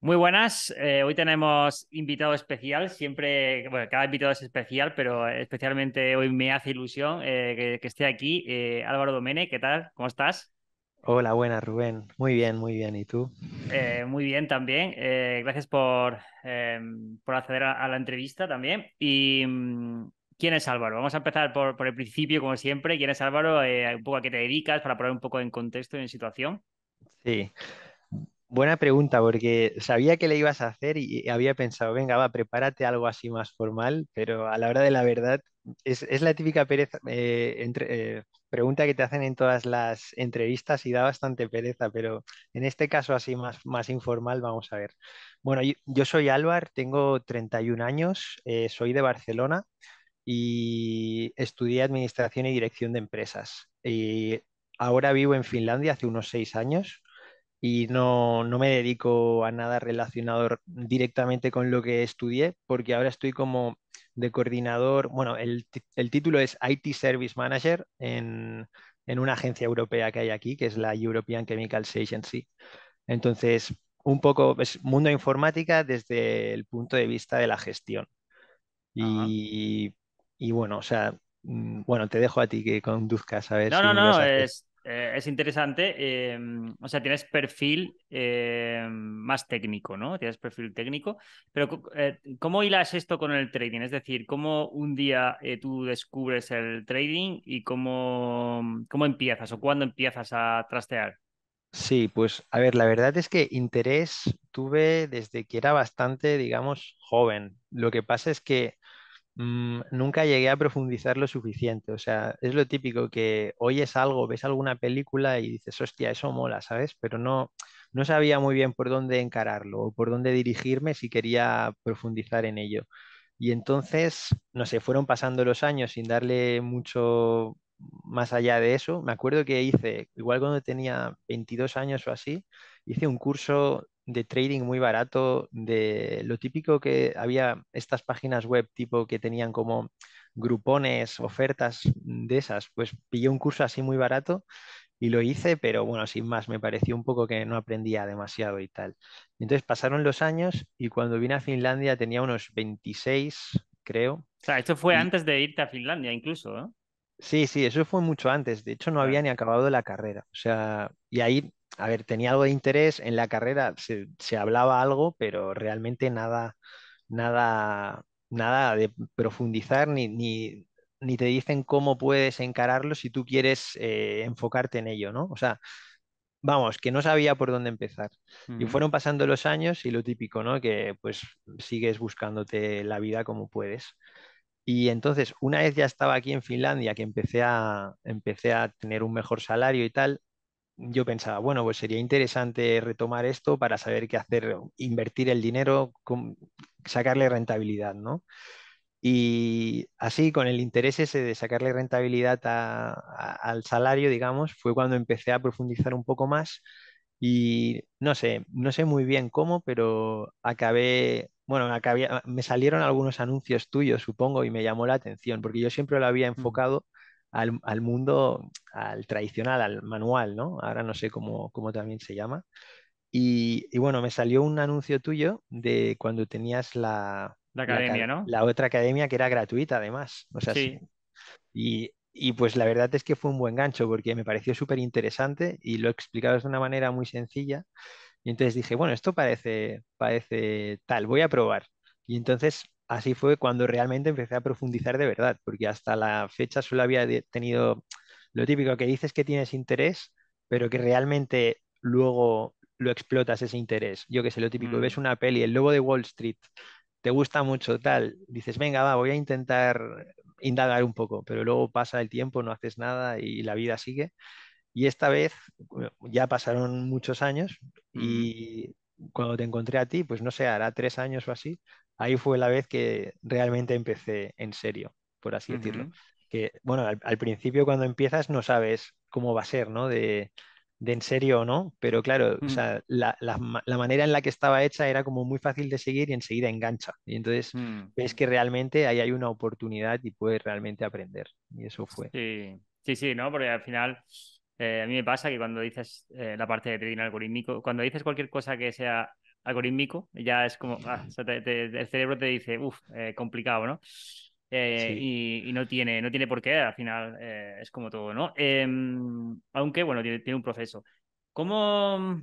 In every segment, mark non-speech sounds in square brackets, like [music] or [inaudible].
Muy buenas, eh, hoy tenemos invitado especial, siempre, bueno, cada invitado es especial, pero especialmente hoy me hace ilusión eh, que, esté aquí eh, Álvaro Domene, ¿qué tal? ¿Cómo estás? Hola, buenas Rubén, muy bien, muy bien, ¿y tú? muy bien también, gracias por, em, acceder a, la entrevista también. ¿Y mm, quién es Álvaro? Vamos a empezar por, por el principio, como siempre, ¿quién es Álvaro? un poco a qué te dedicas para poner un poco en contexto y en situación. Sí. Buena pregunta, porque sabía que le ibas a hacer y había pensado, venga, va, prepárate algo así más formal, pero a la hora de la verdad es, la típica pereza, eh, eh, pregunta que te hacen en todas las entrevistas y da bastante pereza, pero en este caso así más, más informal, vamos a ver. Bueno, yo, soy Álvar, tengo 31 años, eh, soy de Barcelona y estudié Administración y Dirección de Empresas. Y ahora vivo en Finlandia hace unos seis años y no, me dedico a nada relacionado directamente con lo que estudié, porque ahora estoy como de coordinador, bueno, el, el título es IT Service Manager en, una agencia europea que hay aquí, que es la European Chemicals Agency. Entonces, un poco es mundo informática desde el punto de vista de la gestión. Y, bueno, o sea, mm, bueno, te dejo a ti que conduzcas a ver. No, no, no, es, eh, es interesante. Eh, o sea, tienes perfil eh, más técnico, ¿no? Tienes perfil técnico. Pero, ¿cómo hilas esto con el trading? Es decir, ¿cómo un día tú descubres el trading y cómo, cómo empiezas o cuándo empiezas a trastear? Sí, pues a ver, la verdad es que interés tuve desde que era bastante, digamos, joven. Lo que pasa es que Mm, nunca llegué a profundizar lo suficiente. O sea, es lo típico que oyes algo, ves alguna película y dices, hostia, eso mola, ¿sabes? Pero no, no sabía muy bien por dónde encararlo o por dónde dirigirme si quería profundizar en ello. Y entonces, no sé, fueron pasando los años sin darle mucho más allá de eso. Me acuerdo que hice, igual cuando tenía 22 años o así, hice un curso de trading muy barato, de lo típico que había estas páginas web tipo que tenían como grupones, ofertas de esas, pues pillé un curso así muy barato y lo hice, pero bueno, sin más, me pareció un poco que no aprendía demasiado y tal. Entonces pasaron los años y cuando vine a Finlandia tenía unos 26, creo. O sea, esto fue antes de irte a Finlandia incluso, ¿no? Sí, sí, eso fue mucho antes. De hecho, no había ni acabado la carrera. O sea, y ahí a ver, tenía algo de interés en la carrera, se, se hablaba algo, pero realmente nada, nada, nada de profundizar ni, ni, ni, te dicen cómo puedes encararlo si tú quieres eh, enfocarte en ello, ¿no? O sea, vamos, que no sabía por dónde empezar. Y fueron pasando los años y lo típico, ¿no? Que pues sigues buscándote la vida como puedes. Y entonces, una vez ya estaba aquí en Finlandia, que empecé a, empecé a tener un mejor salario y tal, yo pensaba, bueno, pues sería interesante retomar esto para saber qué hacer, invertir el dinero, sacarle rentabilidad, ¿no? Y así, con el interés ese de sacarle rentabilidad al salario, digamos, fue cuando empecé a profundizar un poco más y no sé, no sé muy bien cómo, pero acabé, bueno, me salieron algunos anuncios tuyos, supongo, y me llamó la atención, porque yo siempre lo había enfocado al, mundo, al tradicional, al manual, ¿no? Ahora no sé cómo, también se llama. Y, bueno, me salió un anuncio tuyo de cuando tenías la... La academia, ¿no? La otra academia que era gratuita, además. O sea, sí. Y, pues la verdad es que fue un buen gancho porque me pareció súper interesante y lo explicabas de una manera muy sencilla. Y entonces dije, bueno, esto parece, parece tal, voy a probar. Y entonces así fue cuando realmente empecé a profundizar de verdad, porque hasta la fecha solo había tenido lo típico que dices que tienes interés, pero que realmente luego lo explotas ese interés. Yo que sé, lo típico, ves mm. una peli, El Lobo de Wall Street, te gusta mucho, tal, dices, venga, va, voy a intentar indagar un poco, pero luego pasa el tiempo, no haces nada y la vida sigue. Y esta vez ya pasaron muchos años mm. y cuando te encontré a ti, pues no sé, hará tres años o así, ahí fue la vez que realmente empecé en serio, por así decirlo. Que, bueno, al, principio cuando empiezas no sabes cómo va a ser, ¿no? De, en serio o no, pero claro, mm. la, manera en la que estaba hecha era como muy fácil de seguir y enseguida engancha. Y entonces mm. ves que realmente ahí hay una oportunidad y puedes realmente aprender. Y eso fue. Sí, sí, sí ¿no? Porque al final... Eh, a mí me pasa que cuando dices eh, la parte de trading algorítmico, cuando dices cualquier cosa que sea algorítmico, ya es como, ah, el cerebro te dice, uff, eh, complicado, ¿no? Eh, y, no, tiene, no tiene por qué, al final eh, es como todo, ¿no? Em, aunque, bueno, tiene un proceso. ¿Cómo,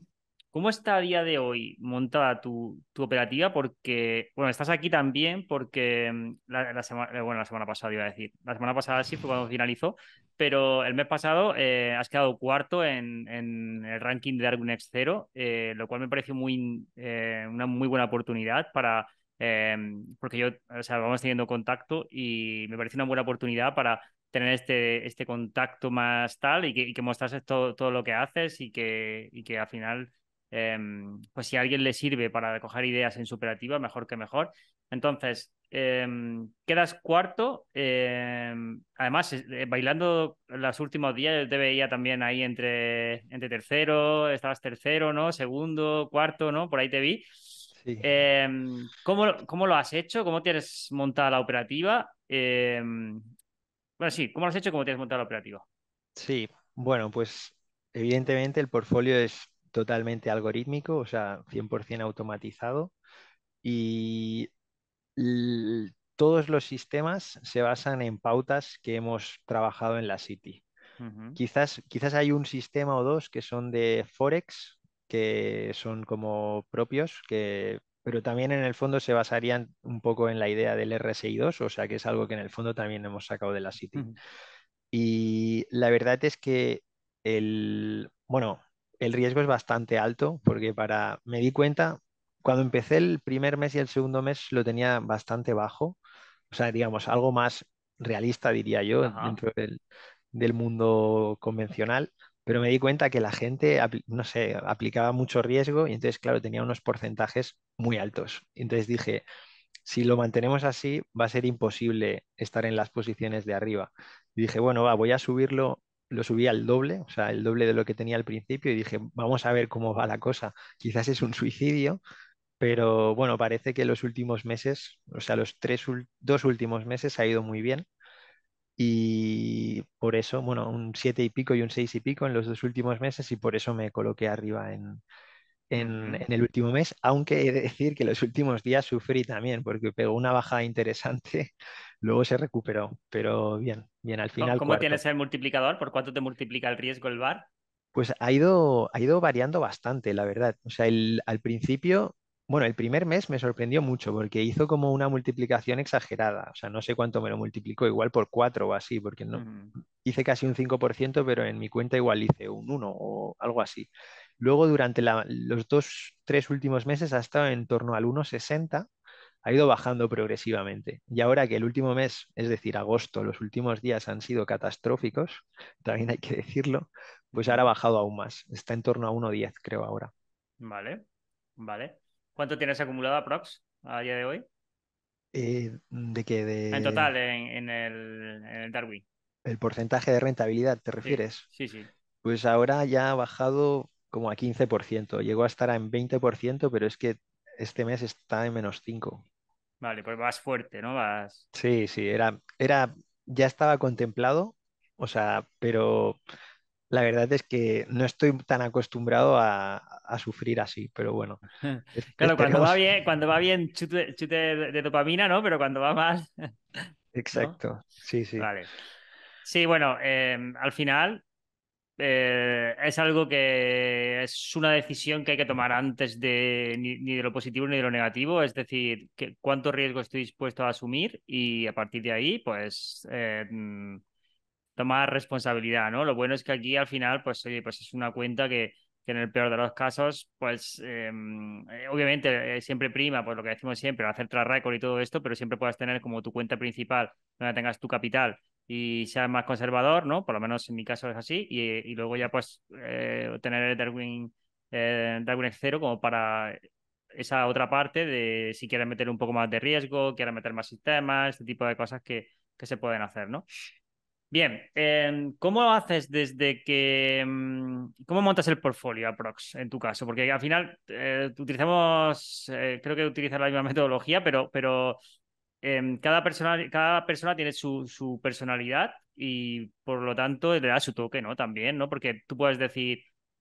¿Cómo está a día de hoy montada tu, operativa? Porque, bueno, estás aquí también porque mm, la, semana, eh, bueno, la semana pasada iba a decir, la semana pasada sí fue cuando finalizó, pero el mes pasado eh, has quedado cuarto en, el ranking de Argunex 0, eh, lo cual me pareció muy, eh, una muy buena oportunidad para, em, porque yo, o sea, vamos teniendo contacto y me parece una buena oportunidad para tener este, este contacto más tal y que, que mostrases todo, lo que haces y que, y que al final Em, pues si a alguien le sirve para recoger ideas en su operativa, mejor que mejor. Entonces, em, quedas cuarto. Em, además, eh, bailando los últimos días, te veía también ahí entre, entre tercero, estabas tercero, ¿no? Segundo, cuarto, ¿no? Por ahí te vi. Sí. ¿cómo, ¿cómo, lo has hecho? ¿Cómo tienes montada la operativa? bueno, sí, ¿cómo lo has hecho? ¿Cómo tienes montado la operativa? Sí, bueno, pues evidentemente el portfolio es totalmente algorítmico, o sea, 100% automatizado. Y todos los sistemas se basan en pautas que hemos trabajado en la City. quizás, quizás hay un sistema o dos que son de Forex, que son como propios, que, pero también en el fondo se basarían un poco en la idea del RSI2, o sea que es algo que en el fondo también hemos sacado de la City. Y la verdad es que el, bueno, el riesgo es bastante alto porque para me di cuenta cuando empecé el primer mes y el segundo mes lo tenía bastante bajo, o sea, digamos, algo más realista, diría yo, dentro del, mundo convencional, pero me di cuenta que la gente, no sé, aplicaba mucho riesgo y entonces, claro, tenía unos porcentajes muy altos. Entonces dije, si lo mantenemos así, va a ser imposible estar en las posiciones de arriba. dije, bueno, va, voy a subirlo lo subí al doble, o sea, el doble de lo que tenía al principio y dije, vamos a ver cómo va la cosa. Quizás es un suicidio, pero bueno, parece que los últimos meses, o sea, los tres, dos últimos meses ha ido muy bien. Y por eso, bueno, un siete y pico y un seis y pico en los dos últimos meses y por eso me coloqué arriba en, el último mes, aunque he de decir que los últimos días sufrí también porque pegó una bajada interesante Luego se recuperó, pero bien, bien, al final. ¿Cómo tienes el multiplicador? ¿Por cuánto te multiplica el riesgo el VAR? Pues ha ido, ha ido variando bastante, la verdad. O sea, al principio, bueno, el primer mes me sorprendió mucho porque hizo como una multiplicación exagerada. O sea, no sé cuánto me lo multiplicó, igual por 4 o así, porque no, hice casi un 5%, pero en mi cuenta igual hice un 1 o algo así. Luego, durante los dos, tres últimos meses ha estado en torno al 1,60 ha ido bajando progresivamente. Y ahora que el último mes, es decir, agosto, los últimos días han sido catastróficos, [laughs] también hay que decirlo, pues ahora ha bajado aún más. Está en torno a 1.10, creo ahora. Vale, vale. ¿Cuánto tienes acumulado Prox, a día de hoy? Eh, ¿De qué? En total, en, el, Darwin. ¿El porcentaje de rentabilidad te refieres? Sí, sí. sí. Pues ahora ya ha bajado como a 15%. Llegó a estar en 20%, pero es que este mes está en menos 5. Vale, pues vas fuerte, ¿no? Vas... Sí, sí, era, era, ya estaba contemplado, o sea, pero la verdad es que no estoy tan acostumbrado a, sufrir así, pero bueno. [laughs] claro, cuando va bien, cuando va bien chute, de, dopamina, ¿no? Pero cuando va mal. [laughs] Exacto, sí, sí. Vale. Sí, bueno, eh, al final eh, es algo que es una decisión que hay que tomar antes de ni, de lo positivo ni de lo negativo, es decir, que, cuánto riesgo estoy dispuesto a asumir y a partir de ahí, pues, eh, mm, tomar responsabilidad, ¿no? Lo bueno es que aquí al final, pues, pues es una cuenta que, en el peor de los casos, pues eh, mm, obviamente siempre prima, pues lo que decimos siempre, hacer tras récord y todo esto, pero siempre puedas tener como tu cuenta principal, donde tengas tu capital, y sea más conservador, ¿no? Por lo menos en mi caso es así. Y, luego ya pues eh, tener el Darwin, X0 eh, como para esa otra parte de si quieres meter un poco más de riesgo, quieres meter más sistemas, este tipo de cosas que, que se pueden hacer, ¿no? Bien, em, ¿cómo haces desde que... Mm, ¿Cómo montas el portfolio aprox en tu caso? Porque al final eh, utilizamos, creo que utilizas la misma [laughs] metodología, pero, pero Em, cada, persona, cada persona tiene su, personalidad y por lo tanto le da su toque, ¿no? También, ¿no? Porque tú puedes decir,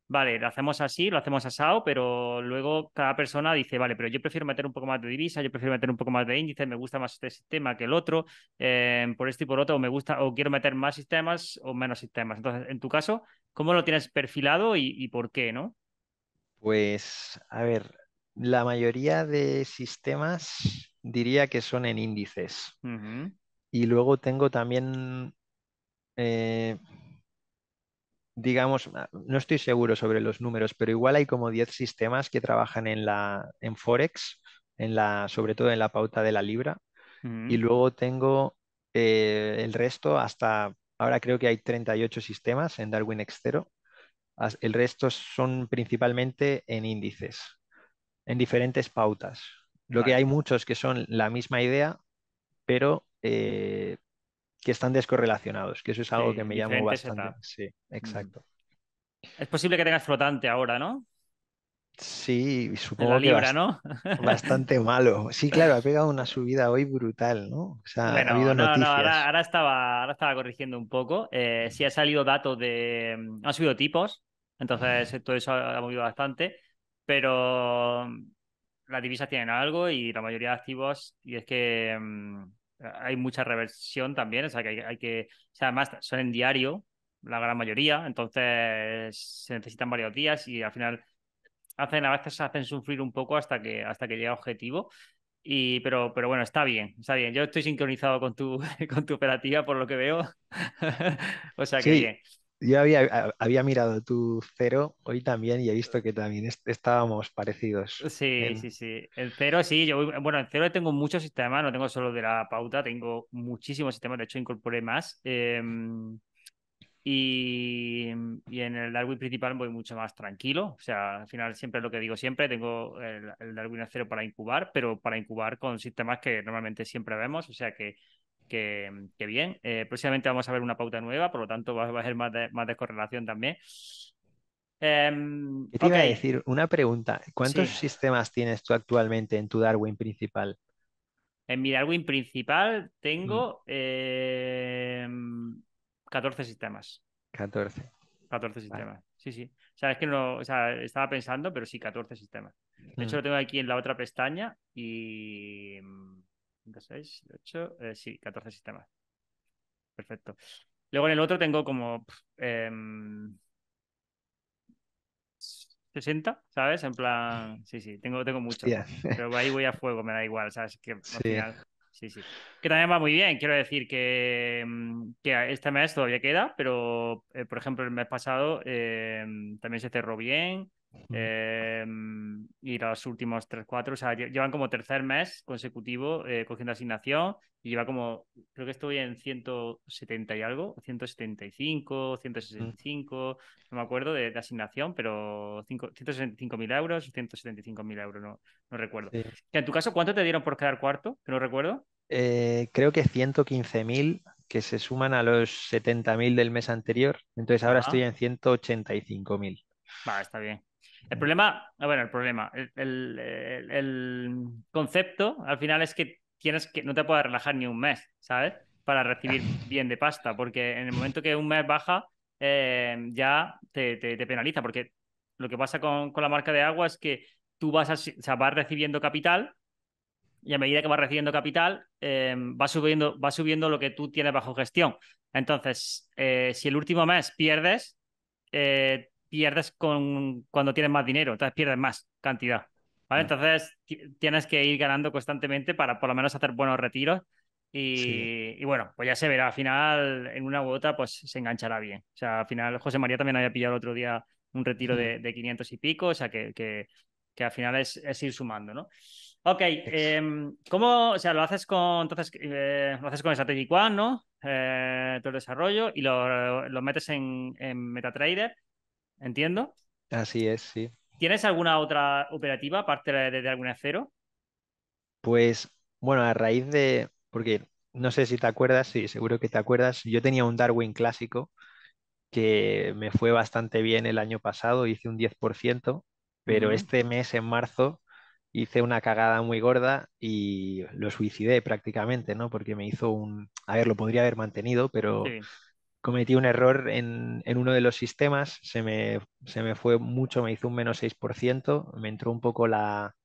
vale, lo hacemos así, lo hacemos asado, pero luego cada persona dice, vale, pero yo prefiero meter un poco más de divisa, yo prefiero meter un poco más de índice, me gusta más este sistema que el otro, em, por esto y por otro, o me gusta, o quiero meter más sistemas o menos sistemas. Entonces, en tu caso, ¿cómo lo tienes perfilado y, y por qué, no? Pues, a ver, la mayoría de sistemas diría que son en índices. Y luego tengo también, eh, digamos, ah, no estoy seguro sobre los números, pero igual hay como 10 sistemas que trabajan en, la, en Forex, en la, sobre todo en la pauta de la libra. Y luego tengo eh, el resto hasta... Ahora creo que hay 38 sistemas en Darwin X0. El resto son principalmente en índices, en diferentes pautas. Lo que hay muchos que son la misma idea, pero eh, que están descorrelacionados, que eso es algo que me llama bastante. Sí, exacto. Es posible que tengas flotante ahora, ¿no? Sí, supongo que ¿no? [laughs] bastante malo. Sí, claro, ha pegado una subida hoy brutal, ¿no? O sea, ha habido noticias. No, ahora, estaba, ahora estaba corrigiendo un poco. Eh, sí ha salido datos de... Mm, Han subido tipos, entonces todo eso ha movido bastante, pero mm, las divisas tienen algo y la mayoría de activos, y es que mm, hay mucha reversión también, o sea que hay, que, sea, además son en diario la gran mayoría, entonces se necesitan varios días y al final hacen, a veces hacen sufrir un poco hasta que, hasta que llega objetivo. Y, pero, pero bueno, está bien, está bien. Yo estoy sincronizado con tu, [laughs] con tu operativa por lo que veo. [laughs] o sea que bien. Yo había, había mirado tu cero hoy también y he visto que también estábamos parecidos. Sí, sí, sí. El cero sí, yo bueno, el cero tengo muchos sistemas, no tengo solo de la pauta, tengo muchísimos sistemas, de hecho incorporé más. Em, y, en el Darwin principal voy mucho más tranquilo, o sea, al final siempre lo que digo siempre, tengo el, el Darwin a cero para incubar, pero para incubar con sistemas que normalmente siempre vemos, o sea que que, bien. Eh, próximamente vamos a ver una pauta nueva, por lo tanto va, a ser más, de, correlación también. Em, te iba a decir? Una pregunta. ¿Cuántos sistemas tienes tú actualmente en tu Darwin principal? En mi Darwin principal tengo 14 mm. em, sistemas. 14. 14 sistemas. Sí, sí. O sea, es que no, o sea, estaba pensando, pero sí, 14 sistemas. De hecho, mm. lo tengo aquí en la otra pestaña y 5, 6, 8, sí, 14 sistemas. Perfecto. Luego en el otro tengo como 60, em, ¿sabes? En plan, sí, sí, tengo, tengo mucho. Pero ahí voy a fuego, me da igual, ¿sabes? Que [laughs] sí. Sí, Que también va muy bien. Quiero decir que, em, que este mes todavía queda, pero eh, por ejemplo, el mes pasado em, también se cerró bien. Em, y los últimos 3-4, o sea, llevan como tercer mes consecutivo eh, cogiendo asignación y lleva como, creo que estoy en 170 y algo, 175, 165, no me acuerdo de, asignación, pero 165.000 euros, 175.000 euros, no, no recuerdo. en tu caso, ¿cuánto te dieron por quedar cuarto? Que no recuerdo. Eh, creo que 115.000 que se suman a los 70.000 del mes anterior, entonces ahora estoy en 185.000. Va, está bien. El problema, ah, bueno, el problema, el, concepto al final es que tienes que no te puedes relajar ni un mes, ¿sabes? Para recibir [laughs] bien de pasta, porque en el momento que un mes baja, eh, ya te, penaliza, porque lo que pasa con, la marca de agua es que tú vas, a, o recibiendo capital y a medida que vas recibiendo capital, em, va, subiendo, va subiendo lo que tú tienes bajo gestión. Entonces, eh, si el último mes pierdes, eh, pierdes con, cuando tienes más dinero, entonces pierdes más cantidad. ¿vale? Entonces tienes que ir ganando constantemente para por lo menos hacer buenos retiros. Y, y, bueno, pues ya se verá, al final en una u pues se enganchará bien. O sea, al final José María también había pillado el otro día un retiro de, de, 500 y pico, o sea que, que, que al final es, es, ir sumando, ¿no? Ok, em, ¿cómo, o sea, lo haces con, entonces, eh, lo haces con Strategic One, ¿no? Eh, todo el desarrollo y lo, metes en, en MetaTrader. ¿entiendo? Así es, sí. ¿Tienes alguna otra operativa aparte de, de algún cero? Pues bueno, a raíz de, porque no sé si te acuerdas, sí, seguro que te acuerdas, yo tenía un Darwin clásico que me fue bastante bien el año pasado, hice un 10%, pero este mes, en marzo, hice una cagada muy gorda y lo suicidé prácticamente, ¿no? Porque me hizo un... A ver, lo podría haber mantenido, pero sí cometí un error en, uno de los sistemas, se me, se me, fue mucho, me hizo un menos 6%, me entró un poco la,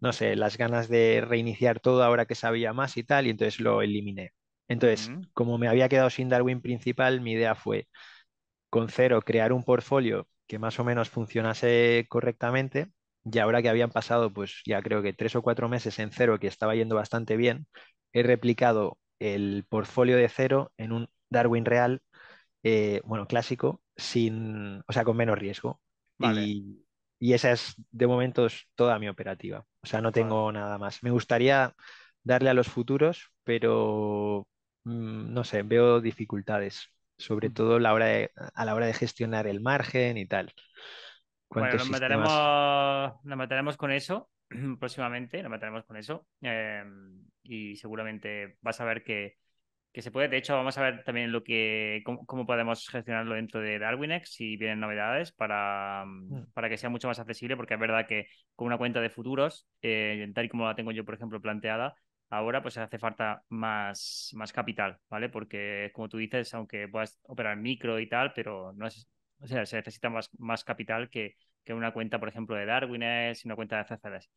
no sé, las ganas de reiniciar todo ahora que sabía más y tal, y entonces lo eliminé. Entonces, como me había quedado sin Darwin principal, mi idea fue con cero crear un portfolio que más o menos funcionase correctamente. Y ahora que habían pasado, pues ya creo que tres o cuatro meses en cero, que estaba yendo bastante bien, he replicado el portfolio de cero en un Darwin real, eh, bueno, clásico, sin, o sea, con menos riesgo. Y, esa es, de momento, toda mi operativa. O sea, no tengo nada más. Me gustaría darle a los futuros, pero mm, no sé, veo dificultades, sobre todo a la hora de gestionar el margen y tal. Bueno, nos mataremos con eso [clears throat] próximamente, nos mataremos con eso em, y seguramente vas a ver que que se puede. De hecho, vamos a ver también lo que cómo, podemos gestionarlo dentro de DarwinX si vienen novedades para, mm, mm. para que sea mucho más accesible, porque es verdad que con una cuenta de futuros, eh, tal y como la tengo yo, por ejemplo, planteada, ahora pues hace falta más, más capital, ¿vale? Porque como tú dices, aunque puedas operar micro y tal, pero no es, o sea, se necesita más, más capital que, que una cuenta, por ejemplo, de DarwinX y una cuenta de CCDS.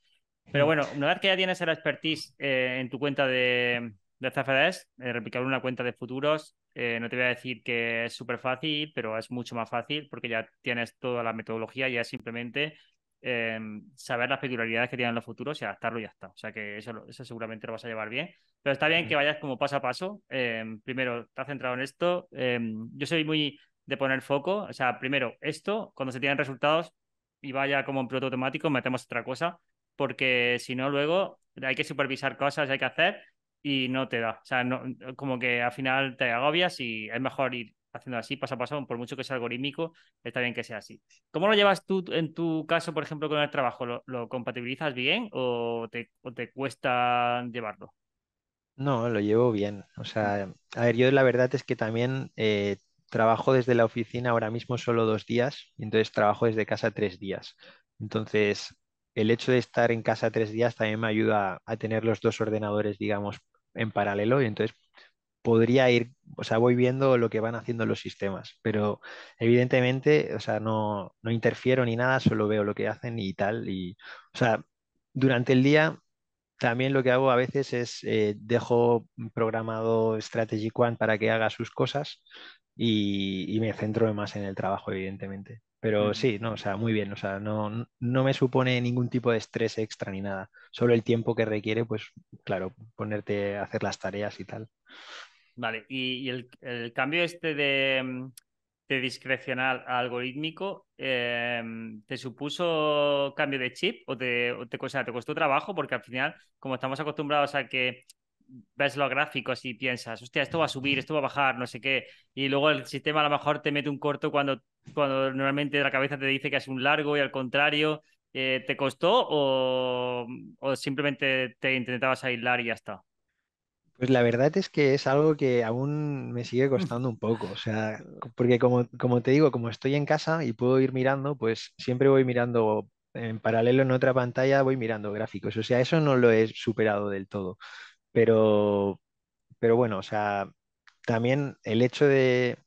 Pero mm. bueno, una vez que ya tienes el expertise eh, en tu cuenta de, de CFDs, eh, replicar una cuenta de futuros. Eh, no te voy a decir que es súper fácil, pero es mucho más fácil porque ya tienes toda la metodología, y es simplemente eh, saber las peculiaridades que tienen los futuros y adaptarlo y ya está. O sea que eso, eso seguramente lo vas a llevar bien. Pero está bien que vayas como paso a paso. Eh, primero, está centrado en esto. yo soy muy de poner foco. O sea, primero esto, cuando se tienen resultados y vaya como en producto automático, metemos otra cosa. Porque si no, luego hay que supervisar cosas, hay que hacer y no te da. O sea, no, como que al final te agobias y es mejor ir haciendo así, paso a paso, por mucho que sea algorítmico, está bien que sea así. ¿Cómo lo llevas tú en tu caso, por ejemplo, con el trabajo? ¿Lo, compatibilizas bien o te, cuesta llevarlo? No, lo llevo bien. O sea, a ver, yo la verdad es que también eh, trabajo desde la oficina ahora mismo solo dos días, y entonces trabajo desde casa tres días. Entonces, el hecho de estar en casa tres días también me ayuda a tener los dos ordenadores, digamos, en paralelo y entonces podría ir, o sea, voy viendo lo que van haciendo los sistemas, pero evidentemente, o sea, no, no interfiero ni nada, solo veo lo que hacen y tal. Y, o sea, durante el día también lo que hago a veces es eh, dejo programado Strategy One para que haga sus cosas y, me centro más en el trabajo, evidentemente. Pero sí, no, o sea, muy bien, o sea, no, no me supone ningún tipo de estrés extra ni nada, solo el tiempo que requiere, pues claro, ponerte a hacer las tareas y tal. Vale, y, el, cambio este de, mm, discrecional a algorítmico, em, ¿te supuso cambio de chip o, o te, te costó trabajo? Porque al final, como estamos acostumbrados a que ves los gráficos y piensas, hostia, esto va a subir, esto va a bajar, no sé qué. Y luego el sistema a lo mejor te mete un corto cuando, cuando normalmente la cabeza te dice que es un largo y al contrario. Eh, ¿Te costó o, simplemente te intentabas aislar y ya está? Pues la verdad es que es algo que aún me sigue mm. costando un poco, o sea, porque como, como te digo, como estoy en casa y puedo ir mirando, pues siempre voy mirando en paralelo en otra pantalla, voy mirando gráficos, o sea, eso no lo he superado del todo. Pero, pero bueno, o sea, también el hecho de,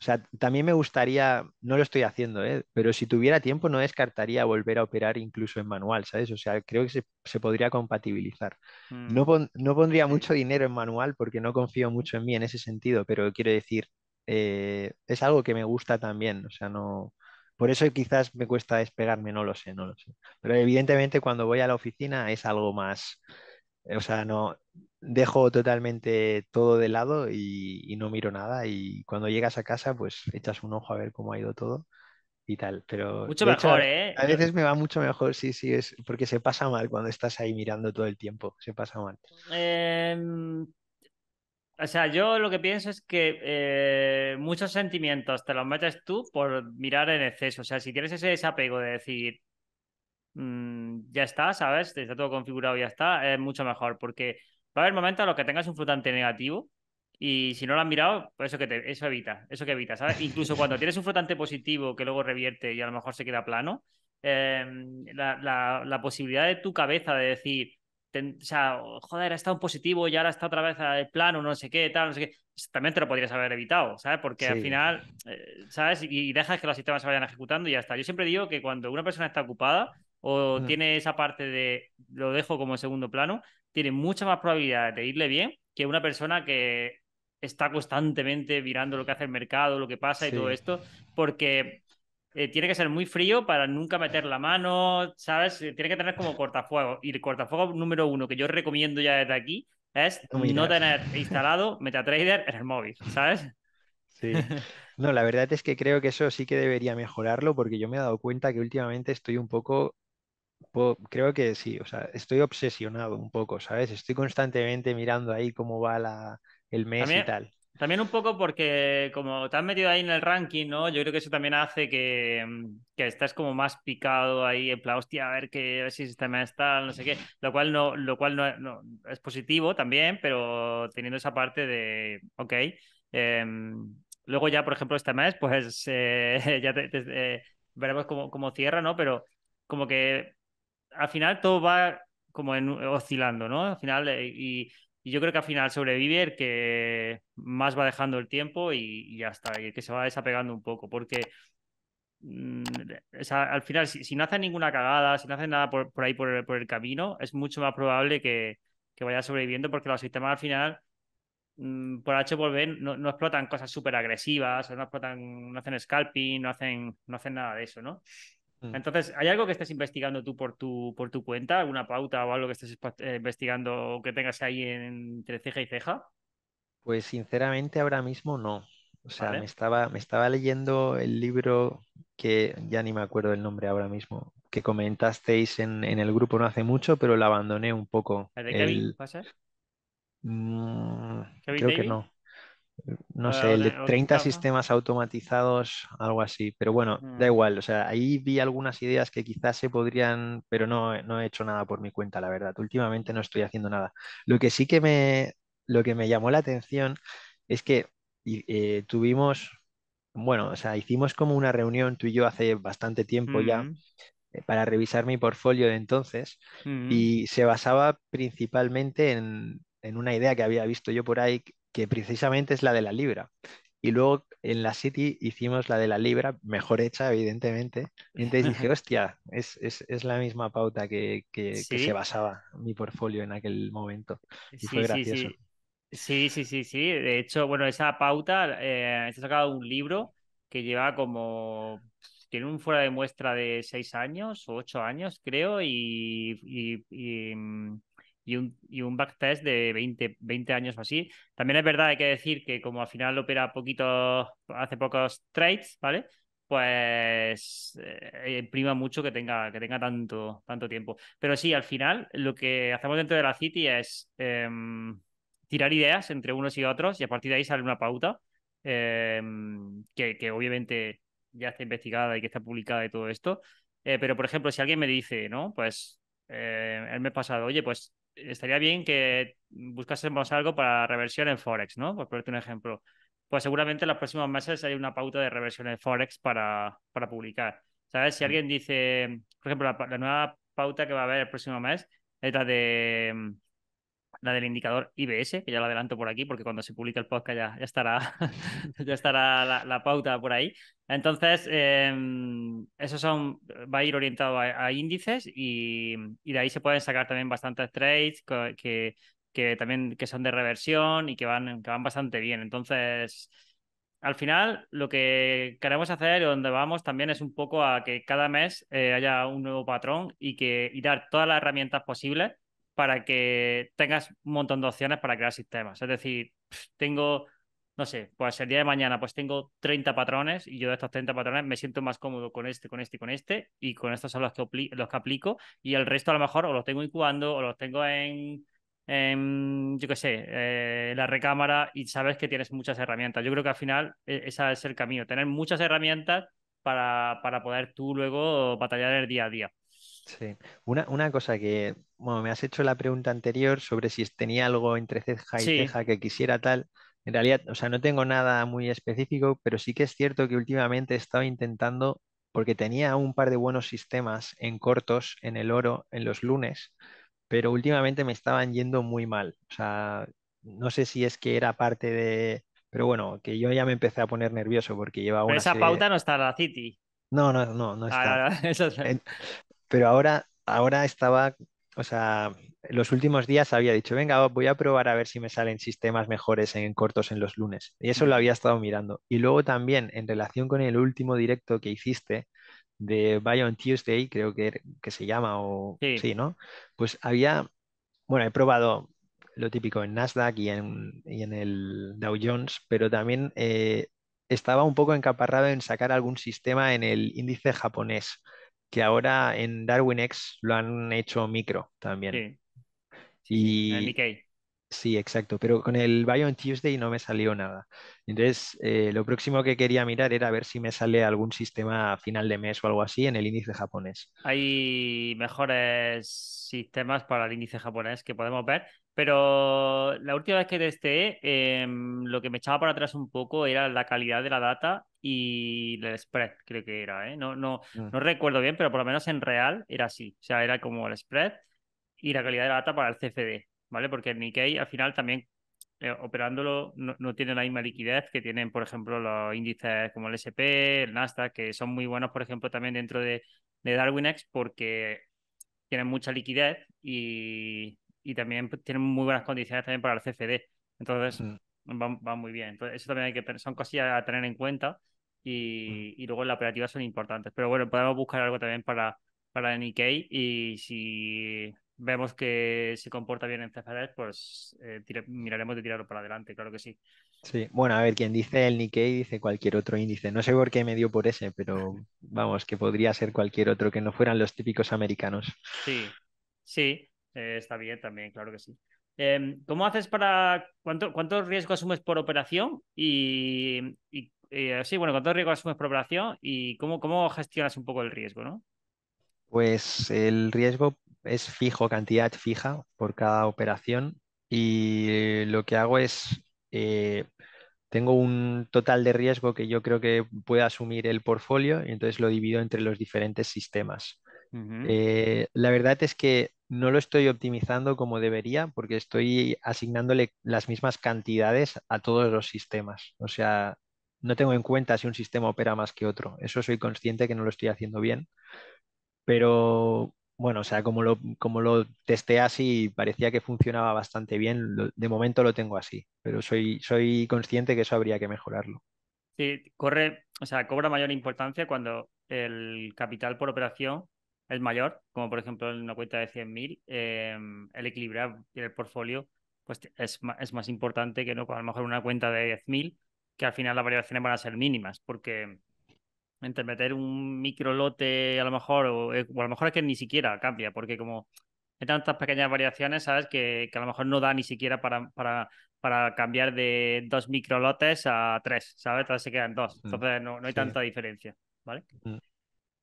o sea, también me gustaría, no lo estoy haciendo, ¿eh? pero si tuviera tiempo no descartaría volver a operar incluso en manual, ¿sabes? O sea, creo que se, podría compatibilizar. Mm. No, pondría mucho dinero en manual porque no confío mucho en mí en ese sentido, pero quiero decir, eh, es algo que me gusta también, o sea, no... Por eso quizás me cuesta despegarme, no lo sé, no lo sé. Pero evidentemente cuando voy a la oficina es algo más, o sea, no dejo totalmente todo de lado y, no miro nada. Y cuando llegas a casa, pues echas un ojo a ver cómo ha ido todo y tal. Pero mucho mejor, ¿eh? A veces me va mucho mejor, sí, sí, es porque se pasa mal cuando estás ahí mirando todo el tiempo. Se pasa mal. Em, o sea, yo lo que pienso es que eh, muchos sentimientos te los metes tú por mirar en exceso. O sea, si tienes ese desapego de decir, Mm, ya está, ¿sabes? Está todo configurado, ya está, es mucho mejor, porque va a haber momentos en los que tengas un flotante negativo y si no lo han mirado, pues eso que te, eso evita, eso que evita, ¿sabes? Incluso cuando tienes un flotante positivo que luego revierte y a lo mejor se queda plano, em, la, la, posibilidad de tu cabeza de decir, o sea, joder, ha estado positivo y ahora está otra vez eh, plano, no sé qué, tal, no sé qué, pues también te lo podrías haber evitado, ¿sabes? Porque al final, eh, ¿sabes? Y, y, dejas que los sistemas se vayan ejecutando y ya está. Yo siempre digo que cuando una persona está ocupada, o tiene esa parte de lo dejo como segundo plano, tiene mucha más probabilidad de irle bien que una persona que está constantemente mirando lo que hace el mercado, lo que pasa y todo esto, porque eh, tiene que ser muy frío para nunca meter la mano, ¿sabes? Eh, tiene que tener como cortafuegos. Y el cortafuegos número uno que yo recomiendo ya desde aquí es no tener instalado MetaTrader en el móvil, ¿sabes? Sí. [laughs] No, la verdad es que creo que eso sí que debería mejorarlo porque yo me he dado cuenta que últimamente estoy un poco creo que sí, o sea, estoy obsesionado un poco, ¿sabes? Estoy constantemente mirando ahí cómo va la, el mes y tal. También un poco porque como te has metido ahí en el ranking, ¿no? Yo creo que eso también hace que, mm, que estás como más picado ahí, en plan, hostia, a ver, qué, a ver si sistema está, no sé qué, lo cual, no, lo cual no, es positivo también, pero teniendo esa parte de, ok, em, luego ya, por ejemplo, este mes, pues eh, [laughs] ya eh, veremos cómo, cómo cierra, ¿no? Pero como que al final todo va como oscilando, ¿no? Al final, eh, y, yo creo que al final sobrevive que más va dejando el tiempo y, ya está, que se va desapegando un poco, porque mm, al final, si, no hacen ninguna cagada, si no hace nada por, ahí por el, por el, camino, es mucho más probable que, que vaya sobreviviendo, porque los sistemas al final mm, por H por B no, explotan cosas súper agresivas, no explotan, no hacen scalping, no hacen, no hacen nada de eso, ¿no? Mm. Entonces, ¿hay algo que estés investigando tú por tu, por tu cuenta? ¿Alguna pauta o algo que estés eh, investigando que tengas ahí entre ceja y ceja? Pues sinceramente ahora mismo no. O sea, me, estaba, me estaba leyendo el libro que ya ni me acuerdo el nombre ahora mismo, que comentasteis en, en el grupo no hace mucho, pero lo abandoné un poco. ¿El de mm, Kevin? creo que no no sé, el de 30 sistemas automatizados, algo así. Pero bueno, mm. da igual. O sea, ahí vi algunas ideas que quizás se podrían, pero no, no he hecho nada por mi cuenta, la verdad. Últimamente no estoy haciendo nada. Lo que sí que me, lo que me llamó la atención es que eh, tuvimos, bueno, o sea, hicimos como una reunión tú y yo hace bastante tiempo ya mm. eh, para revisar mi portfolio de entonces mm. y se basaba principalmente en, en una idea que había visto yo por ahí que precisamente es la de la libra. Y luego en la City hicimos la de la libra, mejor hecha, evidentemente. Y entonces dije, [laughs] hostia, es, la misma pauta que, se basaba mi portfolio en aquel momento. Y fue gracioso. Sí, sí, sí, sí, De hecho, bueno, esa pauta, eh, se ha sacado un libro que lleva como tiene un fuera de muestra de seis años o ocho años, creo, y, y, mm, y un, y un backtest de 20, 20 años o así. También es verdad, hay que decir que como al final opera poquito, hace pocos trades, ¿vale? Pues eh, prima mucho que tenga, que tenga tanto, tanto tiempo. Pero sí, al final lo que hacemos dentro de la City es em, tirar ideas entre unos y otros y a partir de ahí sale una pauta em, que, obviamente ya está investigada y que está publicada y todo esto. Eh, pero, por ejemplo, si alguien me dice, ¿no? Pues eh, el mes pasado, oye, pues estaría bien que buscásemos algo para reversión en Forex, ¿no? Por ponerte un ejemplo. Pues seguramente en los próximos meses hay una pauta de reversión en Forex para, para publicar. ¿Sabes? Si mm. alguien dice, por ejemplo, la, la nueva pauta que va a haber el próximo mes es la de la del indicador IBS, que ya lo adelanto por aquí, porque cuando se publique el podcast ya, estará, ya estará [laughs] la, pauta por ahí. Entonces, eh, em, eso son, va a ir orientado a, índices y, y, de ahí se pueden sacar también bastantes trades que, que también que son de reversión y que van, que van bastante bien. Entonces, al final lo que queremos hacer y donde vamos también es un poco a que cada mes eh, haya un nuevo patrón y que y dar todas las herramientas posibles para que tengas un montón de opciones para crear sistemas. Es decir, tengo, no sé, pues el día de mañana, pues tengo 30 patrones y yo de estos 30 patrones me siento más cómodo con este, con este y con este, y con estos son los que, los que aplico, y el resto a lo mejor o los tengo incubando o los tengo en, yo qué sé, eh, la recámara y sabes que tienes muchas herramientas. Yo creo que al final e-, ese es el camino, tener muchas herramientas para, para poder tú luego batallar el día a día. Sí. Una, una cosa que, bueno, me has hecho la pregunta anterior sobre si tenía algo entre ceja y ceja que quisiera tal. En realidad, o sea, no tengo nada muy específico, pero sí que es cierto que últimamente he estado intentando, porque tenía un par de buenos sistemas en cortos, en el oro, en los lunes, pero últimamente me estaban yendo muy mal. O sea, no sé si es que era parte de... Pero bueno, que yo ya me empecé a poner nervioso porque llevaba pero una... Esa pauta no está la City. No, no, no, no ah, está. [laughs] pero ahora, ahora estaba, o sea, los últimos días había dicho, venga, voy a probar a ver si me salen sistemas mejores en cortos en los lunes. Y eso lo había estado mirando. Y luego también, en relación con el último directo que hiciste de Buy on Tuesday, creo que, er, se llama, o sí. ¿no? Pues había, bueno, he probado lo típico en Nasdaq y en, y en el Dow Jones, pero también eh, estaba un poco encaparrado en sacar algún sistema en el índice japonés que ahora en Darwin X lo han hecho micro también. Sí. Y... sí, exacto, pero con el Bion Tuesday no me salió nada. Entonces, eh, lo próximo que quería mirar era ver si me sale algún sistema a final de mes o algo así en el índice japonés. Hay mejores sistemas para el índice japonés que podemos ver. Pero la última vez que testé, em, lo que me echaba para atrás un poco era la calidad de la data y el spread, creo que era. ¿eh? No, no, mm. no recuerdo bien, pero por lo menos en real era así. O sea, era como el spread y la calidad de la data para el CFD, ¿vale? Porque el Nikkei al final también eh, operándolo no, no, tiene la misma liquidez que tienen, por ejemplo, los índices como el SP, el Nasdaq, que son muy buenos, por ejemplo, también dentro de, de DarwinX porque tienen mucha liquidez y y también tienen muy buenas condiciones también para el CFD. Entonces, mm. va, muy bien. Entonces, eso también hay que son cosillas a tener en cuenta mm. y, luego las la operativa son importantes. Pero bueno, podemos buscar algo también para, para Nikkei y si vemos que se comporta bien en CFD, pues eh, miraremos de tirarlo para adelante, claro que sí. Sí, bueno, a ver, quien dice el Nikkei dice cualquier otro índice. No sé por qué me dio por ese, pero [laughs] vamos, que podría ser cualquier otro que no fueran los típicos americanos. Sí, sí. Eh, está bien también, claro que sí. Em, ¿Cómo haces para. ¿Cuánto, ¿Cuánto riesgo asumes por operación? Y, así, eh, bueno, ¿cuánto riesgo asumes por operación? ¿Y cómo, cómo gestionas un poco el riesgo, no? Pues el riesgo es fijo, cantidad fija por cada operación. Y lo que hago es. Eh, tengo un total de riesgo que yo creo que puede asumir el portfolio y entonces lo divido entre los diferentes sistemas. la verdad es que no lo estoy optimizando como debería porque estoy asignándole las mismas cantidades a todos los sistemas. O sea, no tengo en cuenta si un sistema opera más que otro. Eso soy consciente que no lo estoy haciendo bien. Pero bueno, o sea, como lo, como lo testé así, parecía que funcionaba bastante bien. De momento lo tengo así, pero soy, soy consciente que eso habría que mejorarlo. Sí, corre, o sea, cobra mayor importancia cuando el capital por operación es mayor, como por ejemplo en una cuenta de 100.000, eh, em, el equilibrar el portfolio pues es, más importante que no a lo mejor una cuenta de 10.000, que al final las variaciones van a ser mínimas, porque entre meter un micro lote a lo mejor, o, eh, a lo mejor es que ni siquiera cambia, porque como hay tantas pequeñas variaciones, ¿sabes? Que, a lo mejor no da ni siquiera para, para, para cambiar de dos micro lotes a tres, ¿sabes? Entonces se quedan dos. Mm. Entonces no, hay tanta diferencia, ¿vale? Mm.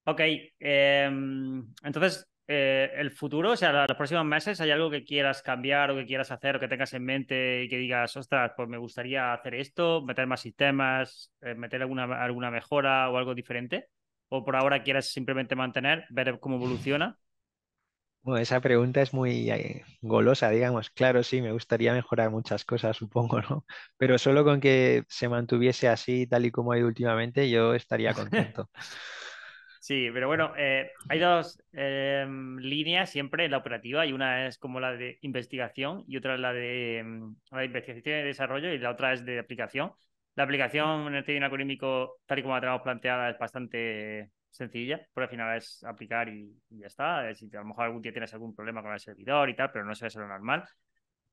Ok, em, entonces, eh, el futuro, o sea, los próximos meses, ¿hay algo que quieras cambiar o que quieras hacer o que tengas en mente y que digas, ostras, pues me gustaría hacer esto, meter más sistemas, eh, meter alguna, alguna mejora o algo diferente? ¿O por ahora quieras simplemente mantener, ver cómo evoluciona? Bueno, esa pregunta es muy eh, golosa, digamos. Claro, sí, me gustaría mejorar muchas cosas, supongo, ¿no? Pero solo con que se mantuviese así, tal y como hay últimamente, yo estaría [laughs] contento. Sí, pero bueno, eh, hay dos eh, líneas siempre en la operativa y una es como la de investigación y otra es la de, em, investigación y desarrollo y la otra es de aplicación. La aplicación en el término académico, tal y como la tenemos planteada, es bastante sencilla, Por al final es aplicar y, ya está. Si a lo mejor algún día tienes algún problema con el servidor y tal, pero no es ser lo normal.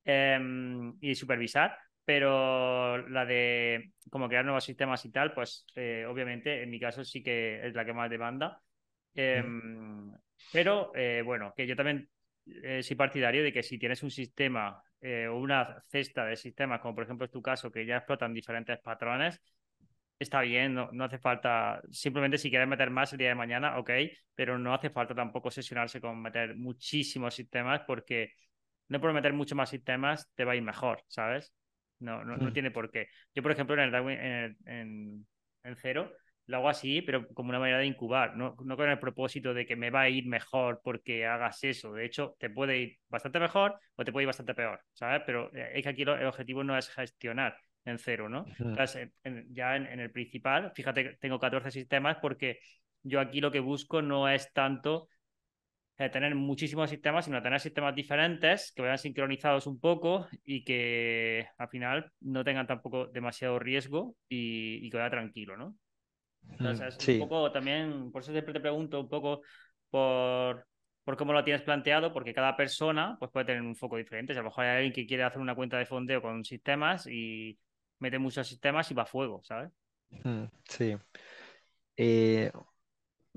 Em, y supervisar pero la de como crear nuevos sistemas y tal, pues eh, obviamente en mi caso sí que es la que más demanda. Em, pero eh, bueno, que yo también eh, soy partidario de que si tienes un sistema o una cesta de sistemas, como por ejemplo es tu caso, que ya explotan diferentes patrones, está bien, no, hace falta, simplemente si quieres meter más el día de mañana, ok, pero no hace falta tampoco sesionarse con meter muchísimos sistemas porque no por meter mucho más sistemas te va a ir mejor, ¿sabes? No, no, no mm. tiene por qué. Yo, por ejemplo, en el en, cero, lo hago así, pero como una manera de incubar, no, no, con el propósito de que me va a ir mejor porque hagas eso. De hecho, te puede ir bastante mejor o te puede ir bastante peor, ¿sabes? Pero eh, es que aquí el objetivo no es gestionar en cero, ¿no? Eh, ya en, en, el principal, fíjate, tengo 14 sistemas porque yo aquí lo que busco no es tanto tener muchísimos sistemas, sino tener sistemas diferentes que vayan sincronizados un poco y que al final no tengan tampoco demasiado riesgo y, y que vaya tranquilo, ¿no? Entonces, sí. un poco también, por eso siempre te pregunto un poco por, cómo lo tienes planteado, porque cada persona pues, puede tener un foco diferente. a lo mejor hay alguien que quiere hacer una cuenta de fondeo con sistemas y mete muchos sistemas y va a fuego, ¿sabes? Mm, sí. Eh,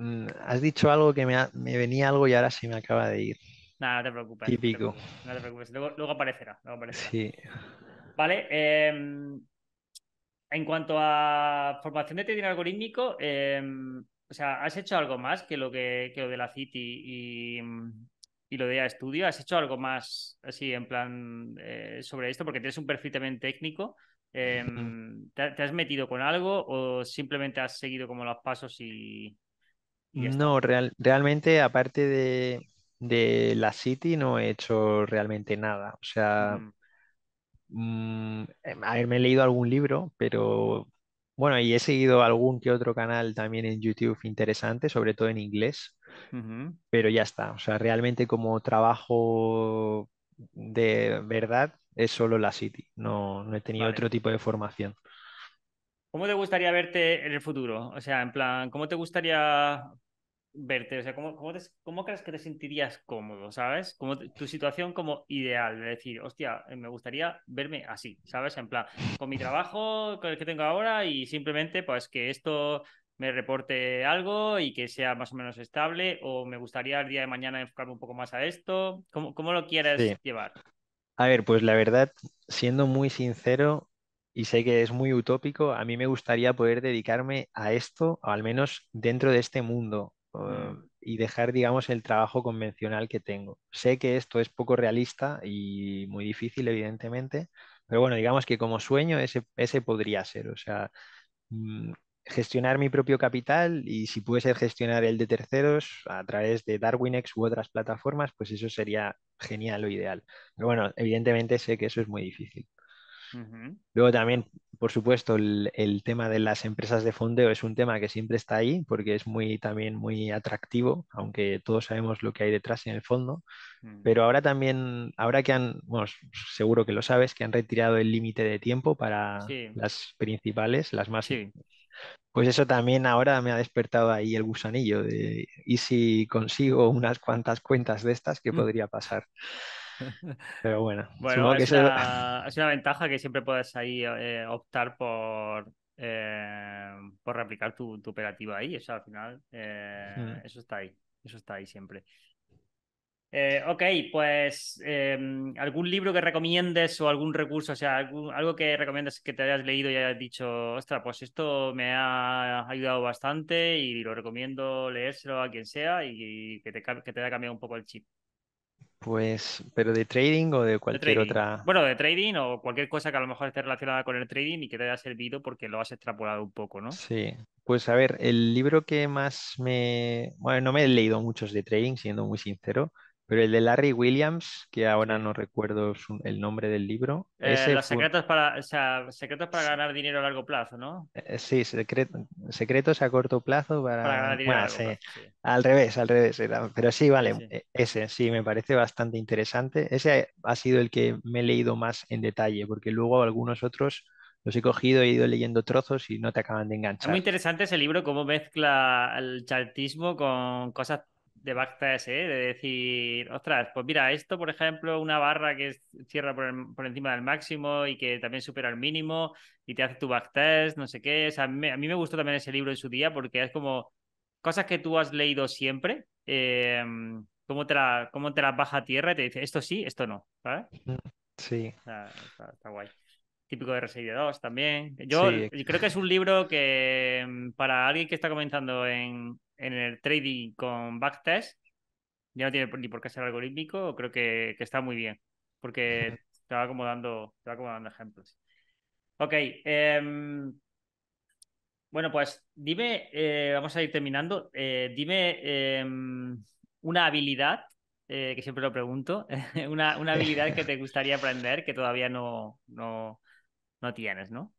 Mm, has dicho algo que me, venía algo y ahora sí me acaba de ir. Nada, no te preocupes. Típico. No te preocupes, Luego, aparecerá, Sí. Vale. Em, en cuanto a formación de trading algorítmico, em, o sea, ¿has hecho algo más que lo, que, de la City y, lo de estudio? ¿Has hecho algo más así en plan eh, sobre esto? Porque tienes un perfil también técnico. Em, ¿te, has metido con algo o simplemente has seguido como los pasos y, no, realmente aparte de, la City no he hecho realmente nada. O sea, mm. Mm, eh, me he leído algún libro, pero bueno, y he seguido algún que otro canal también en YouTube interesante, sobre todo en inglés, pero ya está. O sea, realmente como trabajo de verdad es solo la City. No, no he tenido otro tipo de formación. ¿Cómo te gustaría verte en el futuro? O sea, en plan, ¿cómo te gustaría verte? O sea, ¿cómo, crees que te sentirías cómodo, ¿sabes? Como tu situación como ideal, de decir, hostia, eh, me gustaría verme así, ¿sabes? En plan, con mi trabajo, con el que tengo ahora y simplemente pues que esto me reporte algo y que sea más o menos estable o me gustaría el día de mañana enfocarme un poco más a esto. ¿Cómo, cómo lo quieres llevar? A ver, pues la verdad, siendo muy sincero, y sé que es muy utópico, a mí me gustaría poder dedicarme a esto, o al menos dentro de este mundo, eh, mm. y dejar, digamos, el trabajo convencional que tengo. Sé que esto es poco realista y muy difícil, evidentemente, pero bueno, digamos que como sueño ese, podría ser, o sea, mm, gestionar mi propio capital y si ser gestionar el de terceros a través de DarwinX u otras plataformas, pues eso sería genial o ideal. Pero bueno, evidentemente sé que eso es muy difícil. Luego también, por supuesto, el, tema de las empresas de fondeo es un tema que siempre está ahí porque es muy también muy atractivo, aunque todos sabemos lo que hay detrás en el fondo. Mm. Pero ahora también, ahora que han, bueno, seguro que lo sabes, que han retirado el límite de tiempo para las principales, las más Pues eso también ahora me ha despertado ahí el gusanillo de, ¿y si consigo unas cuantas cuentas de estas, qué mm. podría pasar? Pero bueno, bueno [laughs] es, una, ventaja que siempre puedes ahí eh, optar por, eh, por replicar tu, operativa ahí. Eso al final, eh, eso está ahí, eso está ahí siempre. ok, pues em, algún libro que recomiendes o algún recurso, o sea, algo que recomiendas que te hayas leído y hayas dicho, ostras pues esto me ha ayudado bastante y lo recomiendo leérselo a quien sea y que te, que te haya cambiado un poco el chip. Pues, pero de trading o de cualquier otra. Bueno, de trading o cualquier cosa que a lo mejor esté relacionada con el trading y que te haya servido porque lo has extrapolado un poco, ¿no? Sí. Pues a ver, el libro que más me. Bueno, no me he leído muchos de trading, siendo muy sincero, pero el de Larry Williams, que ahora no recuerdo el nombre del libro. Eh, los secretos, para, secretos para ganar dinero a largo plazo, ¿no? Eh, sí, secretos a corto plazo para, ganar dinero. Al revés, al revés. Pero sí, vale, eh, ese sí me parece bastante interesante. Ese ha sido el que me he leído más en detalle, porque luego algunos otros los he cogido, he ido leyendo trozos y no te acaban de enganchar. Es muy interesante ese libro, cómo mezcla el chartismo con cosas de backtest, ¿eh? de decir, ostras, pues mira, esto, por ejemplo, una barra que cierra por, encima del máximo y que también supera el mínimo y te hace tu backtest, no sé qué. es. a mí me gustó también ese libro en su día porque es como cosas que tú has leído siempre, eh, cómo, te la, las baja a tierra y te dice, esto sí, esto no, ¿sabes? Sí. está, guay. Típico de Resident 2 también. Yo creo que es un libro que em, para alguien que está comenzando en, en el trading con backtest, ya no tiene ni por qué ser algorítmico, creo que, está muy bien, porque te va acomodando, te ejemplos. Ok. Em, bueno, pues dime, eh, vamos a ir terminando. Eh, dime em, una habilidad, eh, que siempre lo pregunto, [laughs] una, habilidad que te gustaría aprender que todavía no, no tienes, ¿no?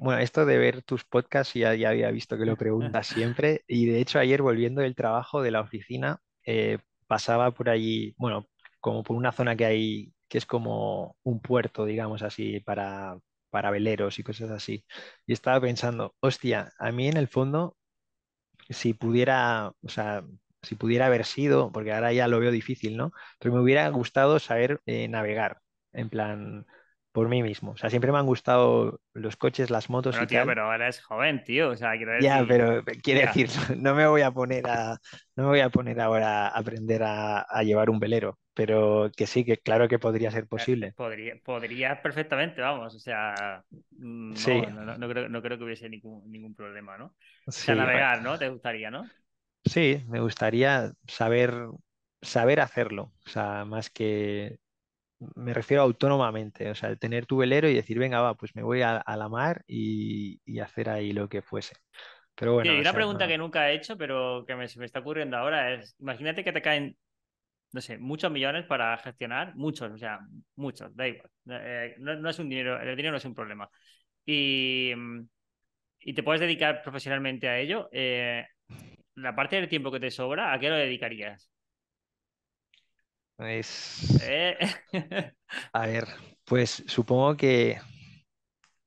bueno, esto de ver tus podcasts ya, ya había visto que lo preguntas siempre y de hecho ayer volviendo del trabajo de la oficina eh, pasaba por allí, bueno, como por una zona que hay que es como un puerto, digamos así, para, para veleros y cosas así. Y estaba pensando, hostia, a mí en el fondo, si pudiera, o sea, si pudiera haber sido, porque ahora ya lo veo difícil, ¿no? Pero me hubiera gustado saber eh, navegar, en plan, por mí mismo. O sea, siempre me han gustado los coches, las motos pero y tío, pero eres joven, tío. O sea, quiero decir... Ya, pero eh, quiere decir, [laughs] no me voy a poner a, no me voy a poner ahora a aprender a, llevar un velero, pero que sí, que claro que podría ser eh, posible. Podría, perfectamente, vamos. O sea, mm, no, no, creo, que hubiese ningún, problema, ¿no? O sea, navegar, ¿no? ¿Te gustaría, no? Sí, me gustaría saber saber hacerlo, o sea, más que me refiero autónomamente, o sea, el tener tu velero y decir, venga, va, pues me voy a, la mar y, hacer ahí lo que fuese. Pero bueno. una pregunta que nunca he hecho, pero que me, se me está ocurriendo ahora es: imagínate que te caen, no sé, muchos millones para gestionar, muchos, o sea, muchos, da igual. Eh, no, es un dinero, el dinero no es un problema. Y, mm, te puedes dedicar profesionalmente a ello. Eh, la parte del tiempo que te sobra, ¿a qué lo dedicarías? Es... Pues, eh. [laughs] A ver, pues supongo que,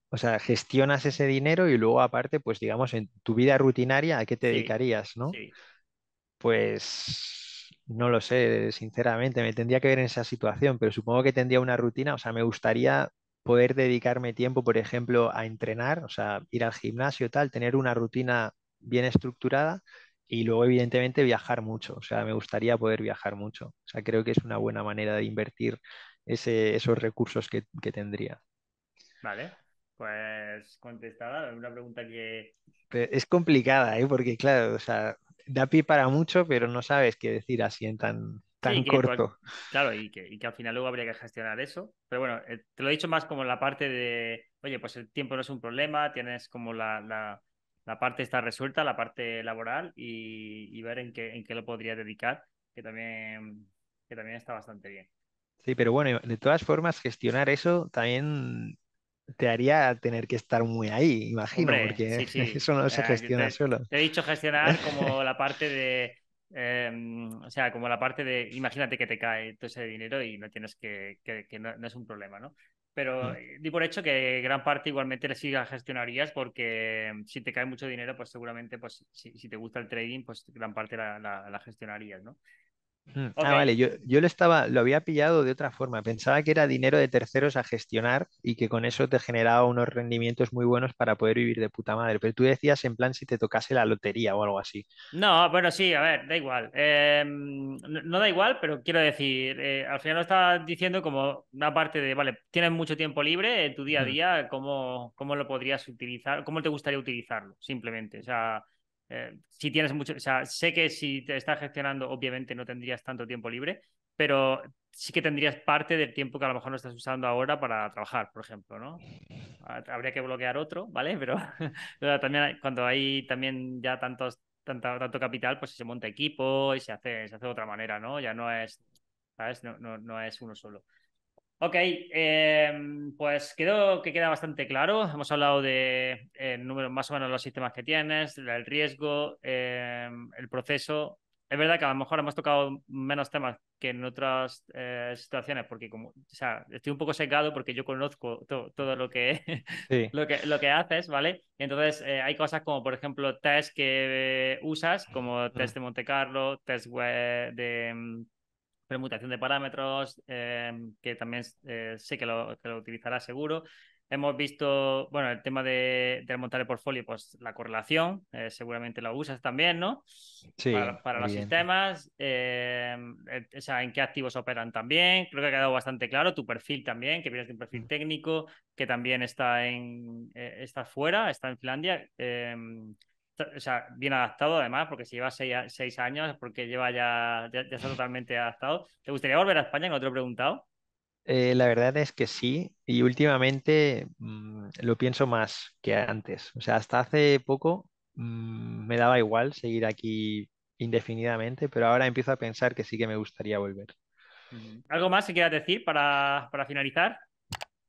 o sea, gestionas ese dinero y luego aparte, pues digamos, en tu vida rutinaria, ¿a qué te dedicarías, no? Pues no lo sé, sinceramente, me tendría que ver en esa situación, pero supongo que tendría una rutina, o sea, me gustaría poder dedicarme tiempo, por ejemplo, a entrenar, o sea, ir al gimnasio, tal, tener una rutina bien estructurada y luego, evidentemente, viajar mucho. O sea, me gustaría poder viajar mucho. O sea, creo que es una buena manera de invertir esos recursos que, que tendría. Vale, pues contestada, una pregunta que... Es complicada, ¿eh? porque claro, o sea, da pie para mucho, pero no sabes qué decir así en tan, tan pues, corto. claro, y que, al final luego habría que gestionar eso. Pero bueno, eh, te lo he dicho más como la parte de, oye, pues el tiempo no es un problema, tienes como la, la parte está resuelta, la parte laboral y, ver en qué, en qué lo podría dedicar, que también, que también está bastante bien. Sí, pero bueno, de todas formas, gestionar eso también te haría tener que estar muy ahí, imagino, porque [laughs] eso no se gestiona solo. Te he dicho gestionar como [laughs] la parte de, em, o sea, como la parte de, imagínate que te cae todo ese dinero y no tienes que, que, no, es un problema, ¿no? Pero mm. eh, di por hecho que gran parte igualmente la siga gestionarías porque mm, si te cae mucho dinero, pues seguramente pues, si, te gusta el trading, pues gran parte la, la, la gestionarías, ¿no? Ah, vale, yo, yo, lo estaba, lo había pillado de otra forma. Pensaba que era dinero de terceros a gestionar y que con eso te generaba unos rendimientos muy buenos para poder vivir de puta madre. Pero tú decías en plan si te tocase la lotería o algo así. No, bueno, sí, a ver, da igual. Eh, no, da igual, pero quiero decir, eh, al final lo estás diciendo como una parte de, vale, tienes mucho tiempo libre en tu día a día, ¿cómo, ¿cómo lo podrías utilizar? ¿Cómo te gustaría utilizarlo? Simplemente, o sea eh, si tienes mucho, o sea, sé que si te estás gestionando, obviamente no tendrías tanto tiempo libre, pero sí que tendrías parte del tiempo que a lo mejor no estás usando ahora para trabajar, por ejemplo, ¿no? Ah, habría que bloquear otro, ¿vale? [laughs] Pero también cuando hay también ya tantos, tanto, capital, pues se monta equipo y se hace, se hace de otra manera, ¿no? Ya no es, ¿sabes? no, no es uno solo. Ok, em, pues quedó que queda bastante claro. Hemos hablado de más o menos los sistemas que tienes, el riesgo, em, el proceso. Es verdad que a lo mejor hemos tocado menos temas que en otras eh, situaciones, porque como, o sea, estoy un poco secado porque yo conozco todo lo que, [laughs] lo que, lo que haces, ¿vale? Entonces eh, hay cosas como, por ejemplo, test que eh, usas, como test de Monte Carlo, test de em, permutación de parámetros, em, que también eh, sé que lo, que lo, utilizará seguro. Hemos visto, bueno, el tema de, de montar el portfolio, pues la correlación, eh, seguramente la usas también, ¿no? Sí. Para, los sistemas, em, o sea, en qué activos operan también. Creo que ha quedado bastante claro tu perfil también, que vienes de un perfil mm. técnico, que también está en eh, está fuera, está en Finlandia. Em, bien adaptado además, porque si lleva seis, años, porque lleva ya, ya, está totalmente adaptado. ¿Te gustaría volver a España? en no te he preguntado. Eh, la verdad es que sí, y últimamente mm, lo pienso más que antes. O sea, hasta hace poco mm, me daba igual seguir aquí indefinidamente, pero ahora empiezo a pensar que sí que me gustaría volver. ¿Algo más que quieras decir para, para finalizar?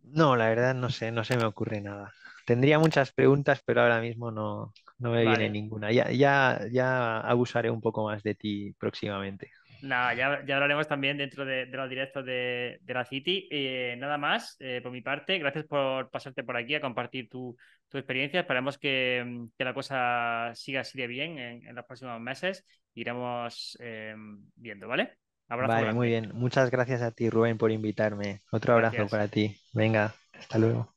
No, la verdad no sé, no se me ocurre nada. Tendría muchas preguntas, pero ahora mismo no, no me viene ninguna. Ya, ya, ya abusaré un poco más de ti próximamente. Nada, ya, hablaremos también dentro de, los directos de, la City. Eh, nada más, eh, por mi parte, gracias por pasarte por aquí a compartir tu, experiencia. Esperamos mm, que, la cosa siga así de bien en, los próximos meses. Iremos eh, viendo, ¿vale? Abrazo. Vale, muy bien. Muchas gracias a ti, Rubén, por invitarme. Otro abrazo para ti. Venga, hasta luego.